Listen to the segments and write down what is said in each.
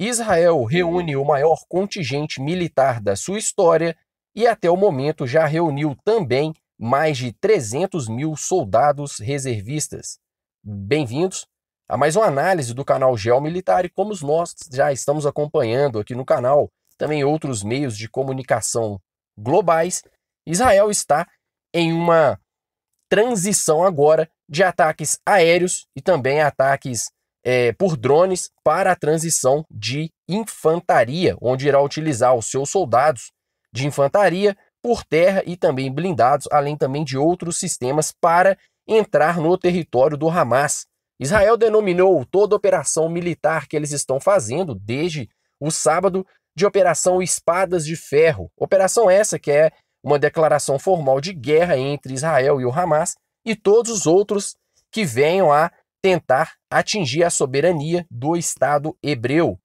Israel reúne o maior contingente militar da sua história e até o momento já reuniu também mais de 300 mil soldados reservistas. Bem-vindos a mais uma análise do canal Geomilitar e como nós já estamos acompanhando aqui no canal, também outros meios de comunicação globais, Israel está em uma transição agora de ataques aéreos e também ataques é, por drones para a transição de infantaria, onde irá utilizar os seus soldados de infantaria por terra e também blindados, além também de outros sistemas para entrar no território do Hamas. Israel denominou toda operação militar que eles estão fazendo desde o sábado de Operação Espadas de Ferro. Operação essa que é uma declaração formal de guerra entre Israel e o Hamas e todos os outros que venham a tentar atingir a soberania do Estado hebreu.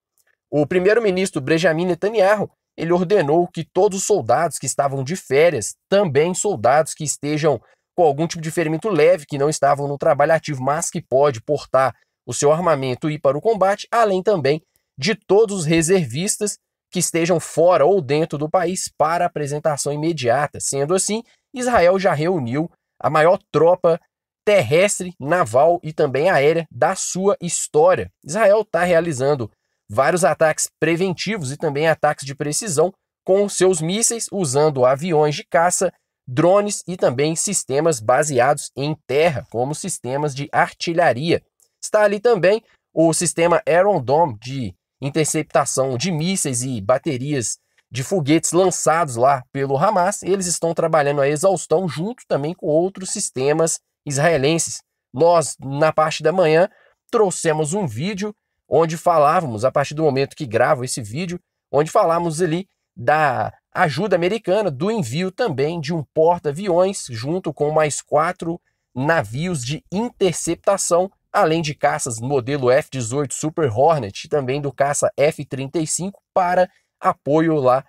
O primeiro-ministro Benjamin Netanyahu ele ordenou que todos os soldados que estavam de férias, também soldados que estejam com algum tipo de ferimento leve, que não estavam no trabalho ativo, mas que pode portar o seu armamento e ir para o combate, além também de todos os reservistas que estejam fora ou dentro do país para apresentação imediata. Sendo assim, Israel já reuniu a maior tropa terrestre, naval e também aérea da sua história. Israel está realizando vários ataques preventivos e também ataques de precisão com seus mísseis, usando aviões de caça, drones e também sistemas baseados em terra, como sistemas de artilharia. Está ali também o sistema Iron Dome de interceptação de mísseis e baterias de foguetes lançados lá pelo Hamas. Eles estão trabalhando a exaustão junto também com outros sistemas israelenses. Nós, na parte da manhã, trouxemos um vídeo onde falávamos, a partir do momento que gravo esse vídeo, onde falávamos ali da ajuda americana, do envio também de um porta-aviões, junto com mais quatro navios de interceptação, além de caças modelo F-18 Super Hornet e também do caça F-35 para apoio lá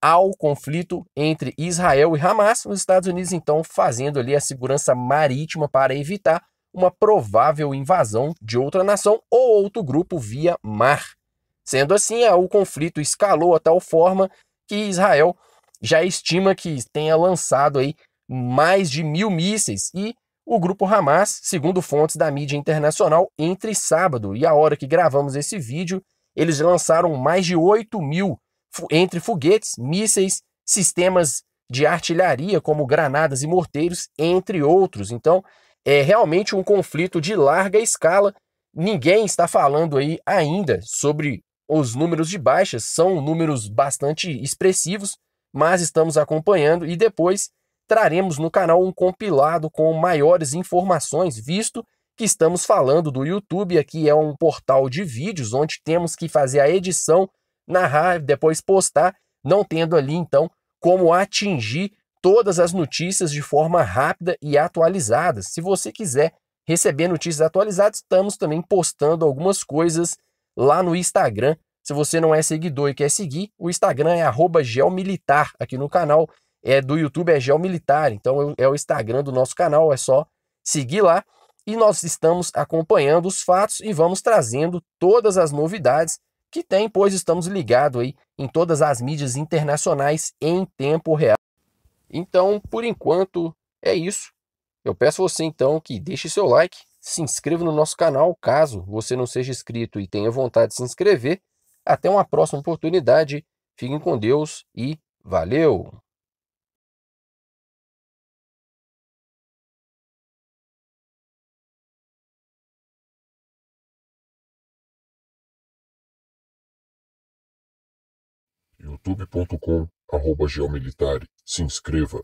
ao conflito entre Israel e Hamas, os Estados Unidos então fazendo ali a segurança marítima para evitar uma provável invasão de outra nação ou outro grupo via mar. Sendo assim, o conflito escalou a tal forma que Israel já estima que tenha lançado aí mais de mil mísseis e o grupo Hamas, segundo fontes da mídia internacional, entre sábado e a hora que gravamos esse vídeo, eles lançaram mais de 8 mil entre foguetes, mísseis, sistemas de artilharia, como granadas e morteiros, entre outros. Então, é realmente um conflito de larga escala. Ninguém está falando aí ainda sobre os números de baixas, são números bastante expressivos, mas estamos acompanhando e depois traremos no canal um compilado com maiores informações, visto que estamos falando do YouTube, aqui é um portal de vídeos onde temos que fazer a edição narrar, depois postar, não tendo ali então como atingir todas as notícias de forma rápida e atualizada. Se você quiser receber notícias atualizadas, estamos também postando algumas coisas lá no Instagram. Se você não é seguidor e quer seguir, o Instagram é geomilitar aqui no canal. É do YouTube é geomilitar, então é o Instagram do nosso canal, é só seguir lá. E nós estamos acompanhando os fatos e vamos trazendo todas as novidades que tem, pois estamos ligados aí em todas as mídias internacionais em tempo real. Então, por enquanto, é isso. Eu peço você então que deixe seu like, se inscreva no nosso canal caso você não seja inscrito e tenha vontade de se inscrever. Até uma próxima oportunidade. Fiquem com Deus e valeu! youtube.com.br geomilitare. Se inscreva.